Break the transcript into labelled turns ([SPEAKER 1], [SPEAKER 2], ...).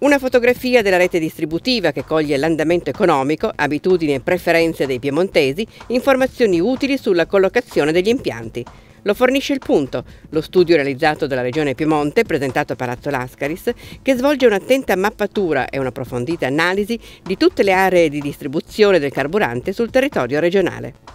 [SPEAKER 1] Una fotografia della rete distributiva che coglie l'andamento economico, abitudini e preferenze dei piemontesi, informazioni utili sulla collocazione degli impianti. Lo fornisce il punto, lo studio realizzato dalla Regione Piemonte, presentato a Palazzo Lascaris, che svolge un'attenta mappatura e un'approfondita analisi di tutte le aree di distribuzione del carburante sul territorio regionale.